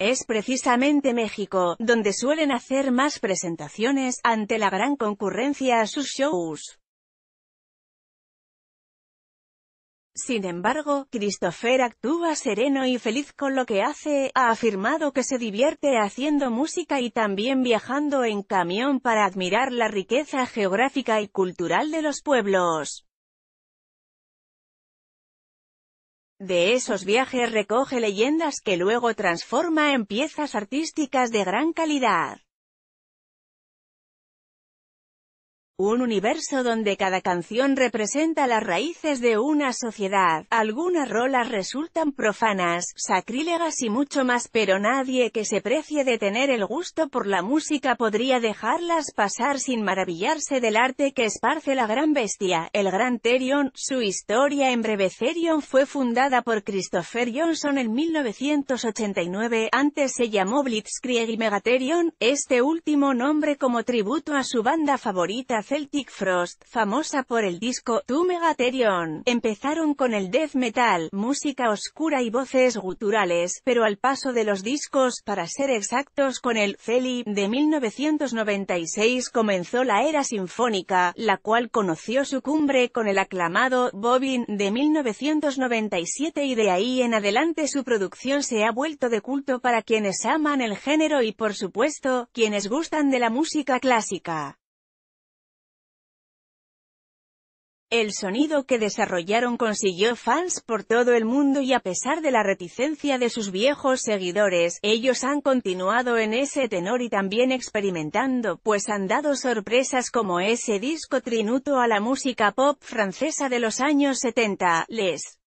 Es precisamente México, donde suelen hacer más presentaciones, ante la gran concurrencia a sus shows. Sin embargo, Christopher actúa sereno y feliz con lo que hace, ha afirmado que se divierte haciendo música y también viajando en camión para admirar la riqueza geográfica y cultural de los pueblos. De esos viajes recoge leyendas que luego transforma en piezas artísticas de gran calidad. un universo donde cada canción representa las raíces de una sociedad. Algunas rolas resultan profanas, sacrílegas y mucho más, pero nadie que se precie de tener el gusto por la música podría dejarlas pasar sin maravillarse del arte que esparce la gran bestia, el gran Terion, Su historia en breve Therion fue fundada por Christopher Johnson en 1989, antes se llamó Blitzkrieg y Megatherion, este último nombre como tributo a su banda favorita Celtic Frost, famosa por el disco Tu Megatherion, empezaron con el death metal, música oscura y voces guturales, pero al paso de los discos, para ser exactos con el Feli, de 1996 comenzó la era sinfónica, la cual conoció su cumbre con el aclamado Bobin de 1997 y de ahí en adelante su producción se ha vuelto de culto para quienes aman el género y por supuesto, quienes gustan de la música clásica. El sonido que desarrollaron consiguió fans por todo el mundo y a pesar de la reticencia de sus viejos seguidores, ellos han continuado en ese tenor y también experimentando, pues han dado sorpresas como ese disco trinuto a la música pop francesa de los años 70, Les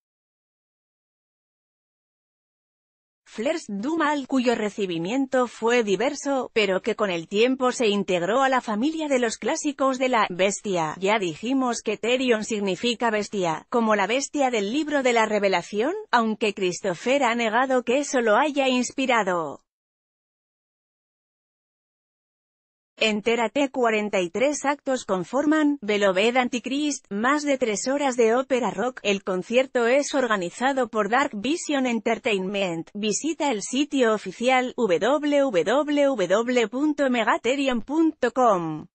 Flers Dumal, cuyo recibimiento fue diverso, pero que con el tiempo se integró a la familia de los clásicos de la bestia. Ya dijimos que Terion significa bestia, como la bestia del libro de la revelación, aunque Christopher ha negado que eso lo haya inspirado. Entérate 43 actos conforman, Beloved Antichrist, más de tres horas de ópera rock, el concierto es organizado por Dark Vision Entertainment, visita el sitio oficial www.megaterium.com.